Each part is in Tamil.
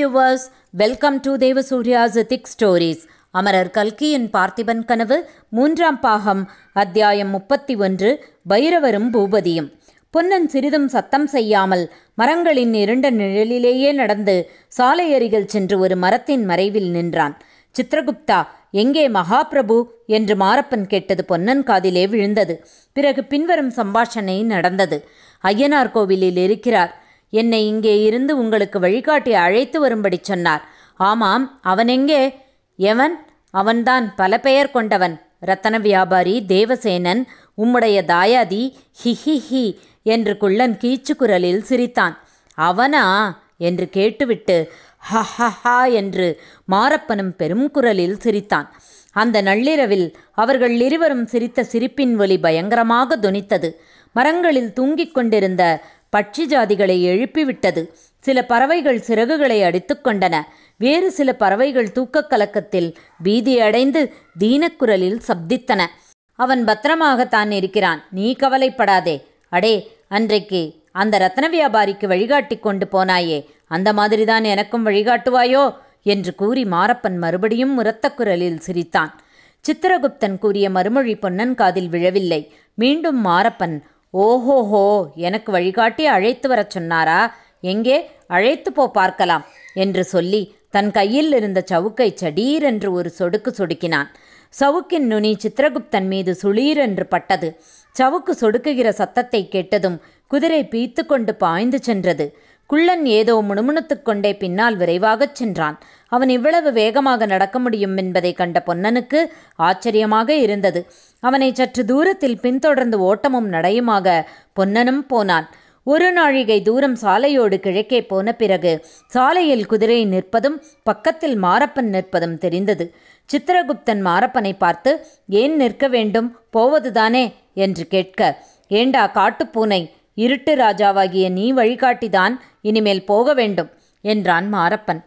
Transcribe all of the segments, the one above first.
வியூவர்ஸ் வெல்கம் டு தேவசூர்யா ஜித்திக் ஸ்டோரீஸ் அமரர் கல்கியின் பார்த்திபன் கனவு மூன்றாம் பாகம் அத்தியாயம் முப்பத்தி ஒன்று பைரவரும் பூபதியும் பொன்னன் சிறிதும் சத்தம் செய்யாமல் மரங்களின் இருண்ட நிழலிலேயே நடந்து சாலை அருகில் சென்று ஒரு மரத்தின் மறைவில் நின்றான் சித்திரகுப்தா எங்கே மகாபிரபு என்று மாரப்பன் கேட்டது பொன்னன் காதிலே விழுந்தது பிறகு பின்வரும் சம்பாஷணை நடந்தது ஐயனார் கோவிலில் இருக்கிறார் என்னை இங்கே இருந்து உங்களுக்கு வழிகாட்டி அழைத்து வரும்படி சொன்னார் ஆமாம் அவன் எங்கே எவன் அவன்தான் பல பெயர் கொண்டவன் ரத்தன வியாபாரி தேவசேனன் உம்முடைய தாயாதி ஹி ஹி ஹி என்று குள்ளன் கீச்சு குரலில் சிரித்தான் அவனா என்று கேட்டுவிட்டு ஹ ஹஹஹா என்று மாரப்பனும் பெரும் குரலில் சிரித்தான் அந்த நள்ளிரவில் அவர்கள் இருவரும் சிரித்த சிரிப்பின் ஒலி பயங்கரமாக துனித்தது மரங்களில் தூங்கிக் கொண்டிருந்த பட்சி ஜாதிகளை எழுப்பிவிட்டது சில பறவைகள் சிறகுகளை அடித்துக்கொண்டன வேறு சில பறவைகள் தூக்கக் கலக்கத்தில் பீதியடைந்து தீனக்குரலில் சப்தித்தன அவன் பத்திரமாக தான் இருக்கிறான் நீ கவலைப்படாதே அடே அன்றைக்கு அந்த ரத்ன வியாபாரிக்கு வழிகாட்டி கொண்டு போனாயே அந்த மாதிரிதான் எனக்கும் வழிகாட்டுவாயோ என்று கூறி மாரப்பன் மறுபடியும் உரத்த குரலில் சிரித்தான் சித்திரகுப்தன் கூறிய மறுமொழி பொன்னன் காதில் விழவில்லை மீண்டும் மாரப்பன் ஓஹோஹோ எனக்கு வழிகாட்டி அழைத்து வரச் சொன்னாரா எங்கே அழைத்து போ பார்க்கலாம் என்று சொல்லி தன் கையில் இருந்த சவுக்கை சடீரென்று ஒரு சொடுக்கு சொடுக்கினான் சவுக்கின் நுனி சித்திரகுப்தன் மீது சுளீரென்று பட்டது சவுக்கு சொடுக்குகிற சத்தத்தை கேட்டதும் குதிரை பீத்து கொண்டு பாய்ந்து சென்றது குள்ளன் ஏதோ முணுமுணுத்துக் கொண்டே பின்னால் விரைவாகச் சென்றான் அவன் இவ்வளவு வேகமாக நடக்க முடியும் என்பதை கண்ட பொன்னனுக்கு ஆச்சரியமாக இருந்தது அவனை சற்று தூரத்தில் பின்தொடர்ந்து ஓட்டமும் நடையுமாக பொன்னனும் போனான் ஒரு நாழிகை தூரம் சாலையோடு கிழக்கே போன பிறகு சாலையில் குதிரை நிற்பதும் பக்கத்தில் மாரப்பன் நிற்பதும் தெரிந்தது சித்திரகுப்தன் மாரப்பனை பார்த்து ஏன் நிற்க வேண்டும் போவதுதானே என்று கேட்க ஏண்டா காட்டுப்பூனை இருட்டு ராஜாவாகிய நீ வழிகாட்டிதான் இனிமேல் போக வேண்டும் என்றான் மாரப்பன்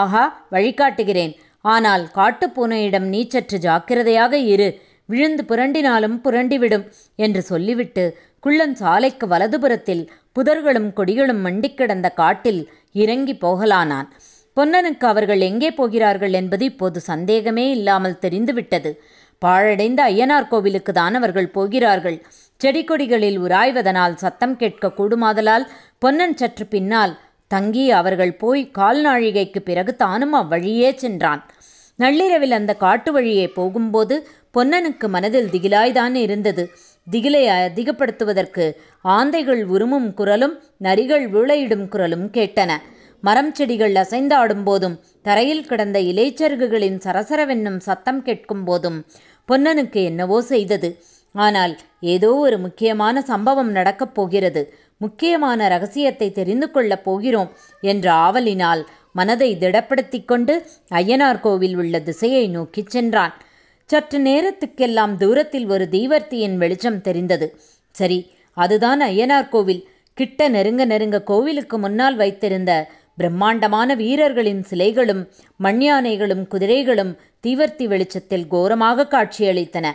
ஆஹா வழிகாட்டுகிறேன் ஆனால் காட்டுப்பூனையிடம் நீ சற்று ஜாக்கிரதையாக இரு விழுந்து புரண்டினாலும் புரண்டிவிடும் என்று சொல்லிவிட்டு குள்ளன் சாலைக்கு வலதுபுறத்தில் புதர்களும் கொடிகளும் மண்டிக் கிடந்த காட்டில் இறங்கி போகலானான் பொன்னனுக்கு அவர்கள் எங்கே போகிறார்கள் என்பது இப்போது சந்தேகமே இல்லாமல் தெரிந்துவிட்டது பாழடைந்த ஐயனார் கோவிலுக்கு தான் அவர்கள் போகிறார்கள் செடி கொடிகளில் உராய்வதனால் சத்தம் கேட்க கூடுமாதலால் பொன்னன் சற்று பின்னால் தங்கி அவர்கள் போய் கால்நாழிகைக்கு பிறகு தானும் அவ்வழியே சென்றான் நள்ளிரவில் அந்த காட்டு வழியே போகும்போது பொன்னனுக்கு மனதில் திகிலாய்தான் இருந்தது திகிலை அதிகப்படுத்துவதற்கு ஆந்தைகள் உருமும் குரலும் நரிகள் விளையிடும் குரலும் கேட்டன மரம் செடிகள் அசைந்தாடும் போதும் தரையில் கிடந்த இலைச்சருகுகளின் சரசரவென்னும் சத்தம் கேட்கும் போதும் பொன்னனுக்கு என்னவோ செய்தது ஆனால் ஏதோ ஒரு முக்கியமான சம்பவம் நடக்கப் போகிறது முக்கியமான ரகசியத்தை தெரிந்து கொள்ளப் போகிறோம் என்ற ஆவலினால் மனதை திடப்படுத்தி கொண்டு அய்யனார் கோவில் உள்ள திசையை நோக்கிச் சென்றான் சற்று நேரத்துக்கெல்லாம் தூரத்தில் ஒரு தீவர்த்தியின் வெளிச்சம் தெரிந்தது சரி அதுதான் ஐயனார் கோவில் கிட்ட நெருங்க நெருங்க கோவிலுக்கு முன்னால் வைத்திருந்த பிரம்மாண்டமான வீரர்களின் சிலைகளும் மண்யானைகளும் குதிரைகளும் தீவர்த்தி வெளிச்சத்தில் கோரமாக காட்சியளித்தன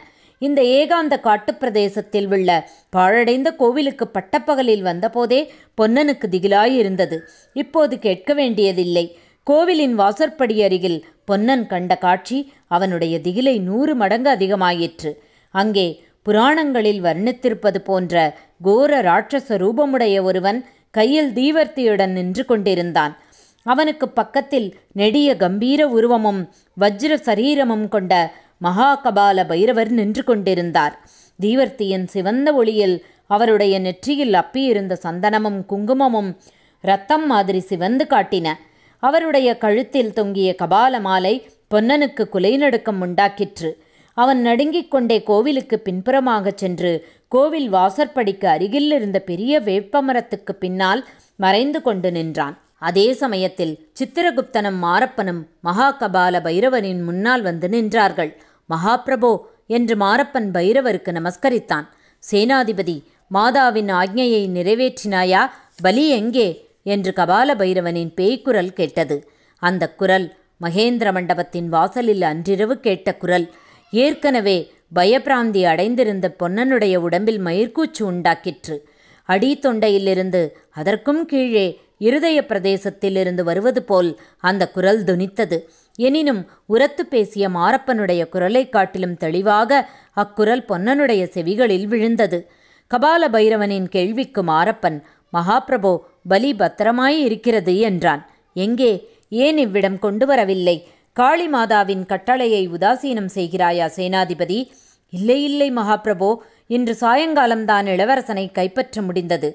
இந்த ஏகாந்த காட்டுப்பிரதேசத்தில் உள்ள பாழடைந்த கோவிலுக்கு பட்டப்பகலில் வந்தபோதே பொன்னனுக்கு திகிலாயிருந்தது இப்போது கேட்க வேண்டியதில்லை கோவிலின் வாசற்படி அருகில் பொன்னன் கண்ட காட்சி அவனுடைய திகிலை நூறு மடங்கு அதிகமாயிற்று அங்கே புராணங்களில் வர்ணித்திருப்பது போன்ற கோர ராட்சச ரூபமுடைய ஒருவன் கையில் தீவர்த்தியுடன் நின்று கொண்டிருந்தான் அவனுக்கு பக்கத்தில் நெடிய கம்பீர உருவமும் வஜ்ர சரீரமும் கொண்ட மகாகபால பைரவர் நின்று கொண்டிருந்தார் தீவர்த்தியின் சிவந்த ஒளியில் அவருடைய நெற்றியில் அப்பியிருந்த சந்தனமும் குங்குமமும் ரத்தம் மாதிரி சிவந்து காட்டின அவருடைய கழுத்தில் தொங்கிய கபால மாலை பொன்னனுக்கு குலைநடுக்கம் உண்டாக்கிற்று அவன் நடுங்கிக் கொண்டே கோவிலுக்கு பின்புறமாகச் சென்று கோவில் வாசற்படிக்கு அருகில் இருந்த பெரிய வேப்பமரத்துக்கு பின்னால் மறைந்து கொண்டு நின்றான் அதே சமயத்தில் சித்திரகுப்தனும் மாரப்பனும் மகாகபால பைரவரின் முன்னால் வந்து நின்றார்கள் மகாபிரபோ என்று மாரப்பன் பைரவருக்கு நமஸ்கரித்தான் சேனாதிபதி மாதாவின் ஆக்ஞையை நிறைவேற்றினாயா பலி எங்கே என்று கபால பைரவனின் பேய்க்குரல் கேட்டது அந்த குரல் மகேந்திர மண்டபத்தின் வாசலில் அன்றிரவு கேட்ட குரல் ஏற்கனவே பயப்பிராந்தி அடைந்திருந்த பொன்னனுடைய உடம்பில் மயிர்கூச்சு உண்டாக்கிற்று அடி தொண்டையிலிருந்து அதற்கும் கீழே இருதய பிரதேசத்திலிருந்து வருவது போல் அந்த குரல் துனித்தது எனினும் உரத்து பேசிய மாரப்பனுடைய குரலை காட்டிலும் தெளிவாக அக்குரல் பொன்னனுடைய செவிகளில் விழுந்தது கபால பைரவனின் கேள்விக்கு மாரப்பன் மகாபிரபோ பலி பத்திரமாயிருக்கிறது இருக்கிறது என்றான் எங்கே ஏன் இவ்விடம் கொண்டு வரவில்லை காளி மாதாவின் கட்டளையை உதாசீனம் செய்கிறாயா சேனாதிபதி இல்லை இல்லை மகாபிரபோ இன்று சாயங்காலம்தான் இளவரசனை கைப்பற்ற முடிந்தது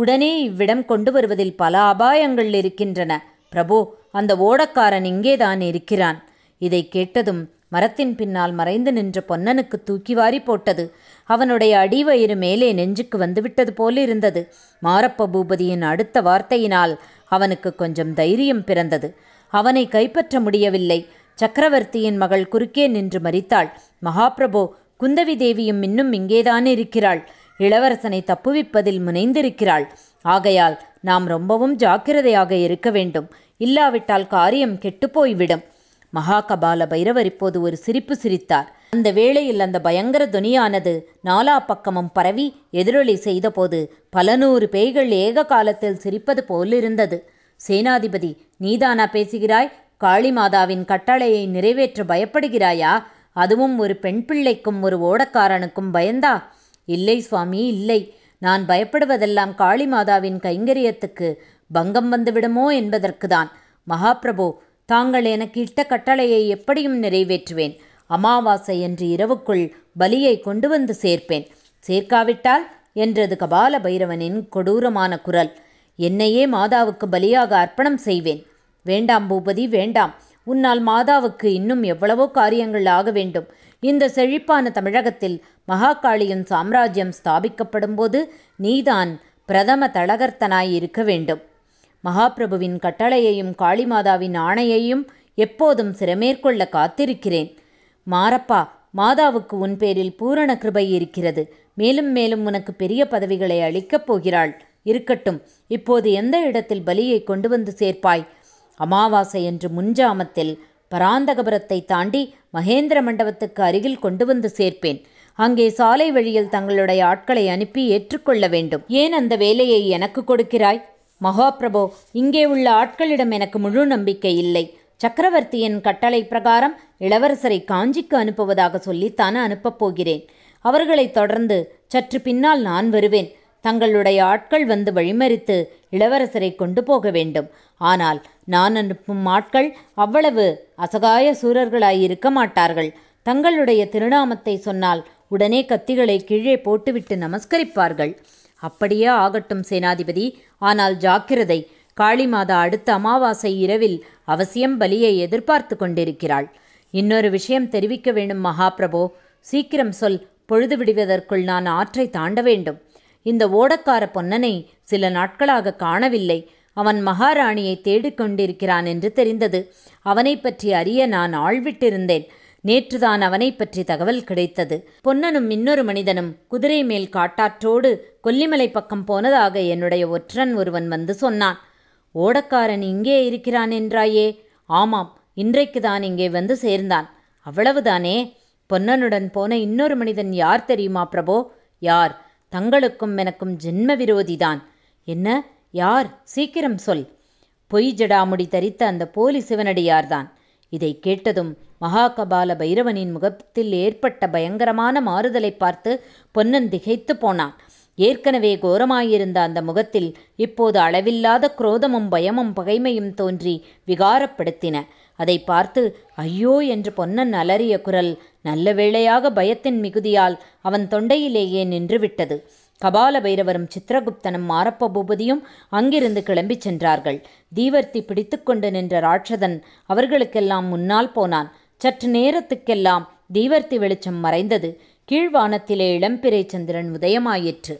உடனே இவ்விடம் கொண்டு வருவதில் பல அபாயங்கள் இருக்கின்றன பிரபு அந்த ஓடக்காரன் இங்கேதான் இருக்கிறான் இதை கேட்டதும் மரத்தின் பின்னால் மறைந்து நின்ற பொன்னனுக்கு தூக்கி வாரி போட்டது அவனுடைய அடிவயிறு மேலே நெஞ்சுக்கு வந்துவிட்டது போல இருந்தது மாரப்ப பூபதியின் அடுத்த வார்த்தையினால் அவனுக்கு கொஞ்சம் தைரியம் பிறந்தது அவனை கைப்பற்ற முடியவில்லை சக்கரவர்த்தியின் மகள் குறுக்கே நின்று மறித்தாள் மகாபிரபோ குந்தவி தேவியும் இன்னும் இங்கேதான் இருக்கிறாள் இளவரசனை தப்புவிப்பதில் முனைந்திருக்கிறாள் ஆகையால் நாம் ரொம்பவும் ஜாக்கிரதையாக இருக்க வேண்டும் இல்லாவிட்டால் காரியம் கெட்டுப்போய்விடும் மகாகபால பைரவர் இப்போது ஒரு சிரிப்பு சிரித்தார் அந்த வேளையில் அந்த பயங்கர துனியானது நாலா பக்கமும் பரவி எதிரொலி செய்தபோது பல நூறு பேய்கள் ஏக காலத்தில் சிரிப்பது போலிருந்தது சேனாதிபதி நீதானா பேசுகிறாய் காளிமாதாவின் கட்டளையை நிறைவேற்ற பயப்படுகிறாயா அதுவும் ஒரு பெண் பிள்ளைக்கும் ஒரு ஓடக்காரனுக்கும் பயந்தா இல்லை சுவாமி இல்லை நான் பயப்படுவதெல்லாம் காளிமாதாவின் கைங்கரியத்துக்கு பங்கம் வந்துவிடுமோ என்பதற்குதான் மகாபிரபு தாங்கள் எனக்கு இட்ட கட்டளையை எப்படியும் நிறைவேற்றுவேன் அமாவாசை என்று இரவுக்குள் பலியை கொண்டு வந்து சேர்ப்பேன் சேர்க்காவிட்டால் என்றது கபால பைரவனின் கொடூரமான குரல் என்னையே மாதாவுக்கு பலியாக அர்ப்பணம் செய்வேன் வேண்டாம் பூபதி வேண்டாம் உன்னால் மாதாவுக்கு இன்னும் எவ்வளவோ காரியங்கள் ஆக வேண்டும் இந்த செழிப்பான தமிழகத்தில் மகாகாளியின் சாம்ராஜ்யம் ஸ்தாபிக்கப்படும் போது நீதான் பிரதம தளகர்த்தனாய் இருக்க வேண்டும் மகாபிரபுவின் கட்டளையையும் காளிமாதாவின் ஆணையையும் எப்போதும் சிறமேற்கொள்ள காத்திருக்கிறேன் மாரப்பா மாதாவுக்கு உன் பேரில் பூரண கிருபை இருக்கிறது மேலும் மேலும் உனக்கு பெரிய பதவிகளை அளிக்கப் போகிறாள் இருக்கட்டும் இப்போது எந்த இடத்தில் பலியை கொண்டு வந்து சேர்ப்பாய் அமாவாசை என்று முன்ஜாமத்தில் பராந்தகபுரத்தை தாண்டி மகேந்திர மண்டபத்துக்கு அருகில் கொண்டு வந்து சேர்ப்பேன் அங்கே சாலை வழியில் தங்களுடைய ஆட்களை அனுப்பி ஏற்றுக்கொள்ள வேண்டும் ஏன் அந்த வேலையை எனக்கு கொடுக்கிறாய் மகாபிரபோ இங்கே உள்ள ஆட்களிடம் எனக்கு முழு நம்பிக்கை இல்லை சக்கரவர்த்தியின் கட்டளை பிரகாரம் இளவரசரை காஞ்சிக்கு அனுப்புவதாக சொல்லித்தான் அனுப்பப் போகிறேன் அவர்களைத் தொடர்ந்து சற்று பின்னால் நான் வருவேன் தங்களுடைய ஆட்கள் வந்து வழிமறித்து இளவரசரை கொண்டு போக வேண்டும் ஆனால் நான் அனுப்பும் ஆட்கள் அவ்வளவு அசகாய சூரர்களாயிருக்க மாட்டார்கள் தங்களுடைய திருநாமத்தை சொன்னால் உடனே கத்திகளை கீழே போட்டுவிட்டு நமஸ்கரிப்பார்கள் அப்படியே ஆகட்டும் சேனாதிபதி ஆனால் ஜாக்கிரதை காளி மாதா அடுத்த அமாவாசை இரவில் அவசியம் பலியை எதிர்பார்த்து கொண்டிருக்கிறாள் இன்னொரு விஷயம் தெரிவிக்க வேண்டும் மகாபிரபோ சீக்கிரம் சொல் பொழுது விடுவதற்குள் நான் ஆற்றை தாண்ட வேண்டும் இந்த ஓடக்கார பொன்னனை சில நாட்களாக காணவில்லை அவன் மகாராணியை தேடிக்கொண்டிருக்கிறான் என்று தெரிந்தது அவனை பற்றி அறிய நான் ஆழ்விட்டிருந்தேன் நேற்றுதான் அவனை பற்றி தகவல் கிடைத்தது பொன்னனும் இன்னொரு மனிதனும் குதிரை மேல் காட்டாற்றோடு கொல்லிமலை பக்கம் போனதாக என்னுடைய ஒற்றன் ஒருவன் வந்து சொன்னான் ஓடக்காரன் இங்கே இருக்கிறான் என்றாயே ஆமாம் இன்றைக்கு தான் இங்கே வந்து சேர்ந்தான் அவ்வளவுதானே பொன்னனுடன் போன இன்னொரு மனிதன் யார் தெரியுமா பிரபோ யார் தங்களுக்கும் எனக்கும் ஜென்ம விரோதிதான் என்ன யார் சீக்கிரம் சொல் பொய் ஜடாமுடி தரித்த அந்த போலி சிவனடியார்தான் இதை கேட்டதும் மகாகபால பைரவனின் முகத்தில் ஏற்பட்ட பயங்கரமான மாறுதலை பார்த்து பொன்னன் திகைத்து போனான் ஏற்கனவே கோரமாயிருந்த அந்த முகத்தில் இப்போது அளவில்லாத குரோதமும் பயமும் பகைமையும் தோன்றி விகாரப்படுத்தின அதை பார்த்து ஐயோ என்று பொன்னன் அலறிய குரல் நல்ல வேளையாக பயத்தின் மிகுதியால் அவன் தொண்டையிலேயே நின்றுவிட்டது கபால பைரவரும் சித்திரகுப்தனும் மாரப்ப பூபதியும் அங்கிருந்து கிளம்பிச் சென்றார்கள் தீவர்த்தி பிடித்துக்கொண்டு நின்ற ராட்சதன் அவர்களுக்கெல்லாம் முன்னால் போனான் சற்று நேரத்துக்கெல்லாம் தீவர்த்தி வெளிச்சம் மறைந்தது கீழ்வானத்திலே இளம்பிரை சந்திரன் உதயமாயிற்று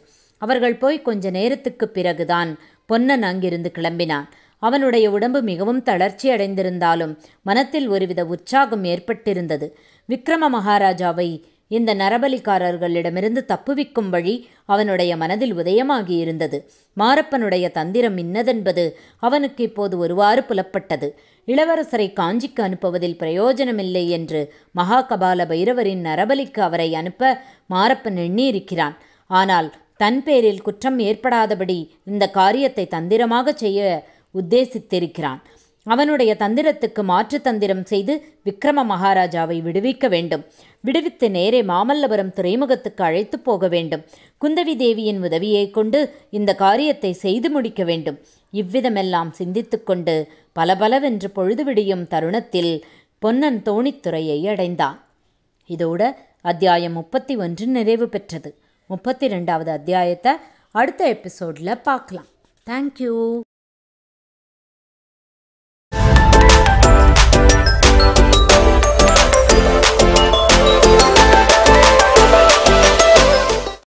அவர்கள் போய் கொஞ்ச நேரத்துக்குப் பிறகுதான் பொன்னன் அங்கிருந்து கிளம்பினான் அவனுடைய உடம்பு மிகவும் தளர்ச்சி அடைந்திருந்தாலும் மனத்தில் ஒருவித உற்சாகம் ஏற்பட்டிருந்தது விக்ரம மகாராஜாவை இந்த நரபலிக்காரர்களிடமிருந்து தப்புவிக்கும் வழி அவனுடைய மனதில் உதயமாகி இருந்தது மாரப்பனுடைய தந்திரம் இன்னதென்பது அவனுக்கு இப்போது ஒருவாறு புலப்பட்டது இளவரசரை காஞ்சிக்கு அனுப்புவதில் பிரயோஜனமில்லை என்று மகாகபால பைரவரின் நரபலிக்கு அவரை அனுப்ப மாரப்பன் எண்ணியிருக்கிறான் ஆனால் தன் பேரில் குற்றம் ஏற்படாதபடி இந்த காரியத்தை தந்திரமாக செய்ய உத்தேசித்திருக்கிறான் அவனுடைய தந்திரத்துக்கு மாற்று தந்திரம் செய்து விக்ரம மகாராஜாவை விடுவிக்க வேண்டும் விடுவித்து நேரே மாமல்லபுரம் துறைமுகத்துக்கு அழைத்து போக வேண்டும் குந்தவி தேவியின் உதவியை கொண்டு இந்த காரியத்தை செய்து முடிக்க வேண்டும் இவ்விதமெல்லாம் சிந்தித்துக்கொண்டு பலபலவென்று பொழுது விடியும் தருணத்தில் பொன்னன் தோணித்துறையை அடைந்தான் இதோட அத்தியாயம் முப்பத்தி ஒன்று நிறைவு பெற்றது முப்பத்தி ரெண்டாவது அத்தியாயத்தை அடுத்த எபிசோடில் பார்க்கலாம் தேங்க்யூ